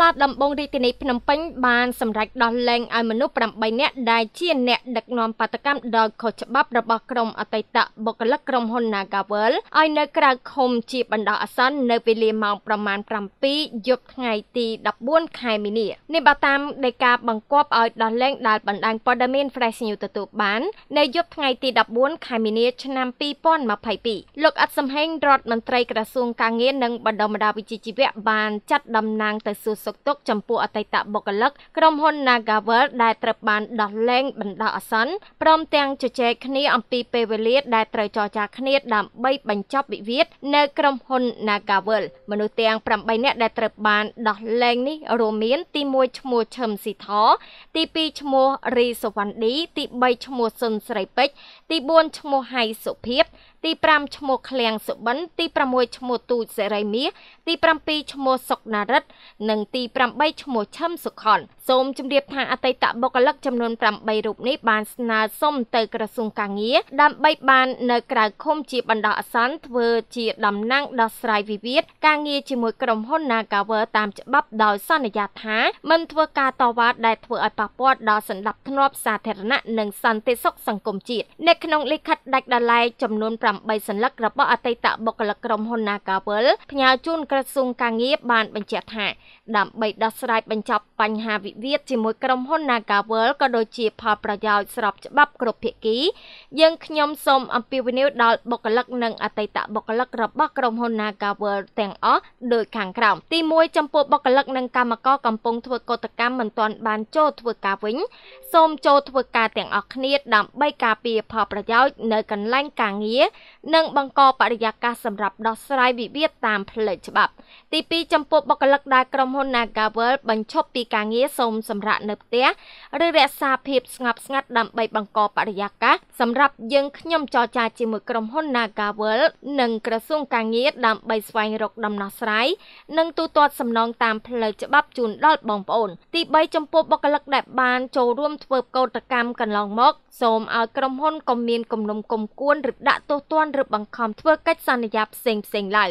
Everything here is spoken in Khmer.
ឡាដំបងរាជធានីភ្នំពេញបានសម្រេចដោះលែងឲ្យមនុស្ស8នាក់ដែលជាអ្នកដឹកនាំបាតកម្មដោយខុសច្បាប់របស់ក្រុមអតីតបុគ្គលិកក្រុមហ៊ុន Nagawal ឲ្យនៅក្រៅឃុំជាបណ្ដោះអាសន្ននៅពេលម៉ោងប្រមាណ7យប់ថ្ងៃទី14ខែមីនានេះបើតាមដីកាបង្គាប់ឲ្យដោះលែងដែលបណ្ដាញព័ត៌មាន Fresh News ទទួលបាននៅយប់ថ្ងៃទី14ខែមីនា ឆ្នាំ2022លោកអត់សំហេងរដ្ឋមន្ត្រីក្រសួងកាងារនិងបណ្ដុំបណ្ដាវិជ្ជាជីវៈបានចាត់តំណាងទៅសួរសុខទុក្ខចំពោះអតីតបុគ្គលិកក្រុមហ៊ុន Nagavel ដែលត្រូវបានដោះលែងបណ្ដោះអាសន្នព្រមទាំងជជែកគ្នាអំពីពេលវេលាដែលត្រូវចរចាគ្នាដើម្បីបញ្ចប់វិវាទនៅ ក្រុមហ៊ុន Nagavel មនុស្សទាំង8នាក់ដែលត្រូវបាន ដោះលែងនេះរួមមាន ទី1ឈ្មោះឈឹមស៊ីថ ទី2ឈ្មោះរីសុវណ្ណឌីទី3ឈ្មោះសុនស្រីពេជ្រទី4ឈ្មោះហៃសុភាពទី5ឈ្មោះឃ្លាំងសុបិនទី6ឈ្មោះទូចសេរីមាសទី7ឈ្មោះសុកណារិតនិងទី8ឈ្មោះឈឹមសុខុនសូមជម្រាប ថាអតីតបុគ្គលិកចំនួន8រូបនេះបានស្នើសុំទៅក្រសួងកាងារដើម្បីបាននៅក្រៅឃុំជាបណ្ដោះអាសន្នធ្វើជាតំណាងដោះស្រាយវិវាទការងារជាមួយក្រុមហ៊ុន Nagawer តាមច្បាប់ដោយសន្យាថាមិនធ្វើការតវ៉ាដែលធ្វើឲ្យប៉ះពាល់ដល់សន្តិភាពធ្នាប់សាធារណៈនិងសន្តិសុខសង្គមជាតិនៅក្នុងលិខិតដាច់ដライចំនួន5ដើម្បីសัญลักษណ៍របស់អតីតបុគ្គលិកក្រុមហ៊ុន Nagawal ផ្ញើជូនក្រសួងការងារបានបញ្ជាក់ថា ដើម្បីដោះស្រាយបញ្ចប់បញ្ហាវិវាទជាមួយក្រុមហ៊ុន Nagawal ក៏ដូចជាផលប្រយោជន៍ស្របច្បាប់គ្រប់ភាគីយើងខ្ញុំសូមអំពាវនាវដល់បុគ្គលិក និង អតីតបុគ្គលិករបស់ក្រុមហ៊ុន Nagawal ទាំងអស់ដោយខាងក្រោមទី1ចំពោះបុគ្គលិកនិងកម្មករកំពុងធ្វើកតកម្មមិនទាន់បានចូលធ្វើការវិញ សូមចូលធ្វើការទាំងអស់គ្នាដើម្បីការពារផលប្រយោជន៍នៅកន្លែងការងារនិងបង្កបរិយាកាសសម្រាប់ដោះស្រាយវិវាទតាមផ្លូវច្បាប់ ទី2ចំពោះបុគ្គលិកដែលក្រុមហ៊ុន Nagawal បញ្ឈប់ពីការងារសូមសម្រាកនៅផ្ទះឬរក្សាភាពស្ងប់ស្ងាត់ដើម្បីបង្កបរិយាកាសសម្រាប់យើងខ្ញុំចរចាជាមួយក្រុមហ៊ុន Nagawal និងក្រសួងការងារដើម្បីស្វែងរកដំណោះស្រាយនិងទូទាត់សំណងតាមផ្លូវច្បាប់ជូនដល់បងប្អូន ទី3ចំពោះបុគ្គលិកដែលបានចូលរួម ធ្វើកោតកម្មកន្លងមកសូមឲ្យក្រុមហ៊ុនកុំមានគំនុំគំគួនឬដាក់ទោសទាន់ឬបង្ខំធ្វើកិច្ចសន្យាផ្សេងៗឡើយ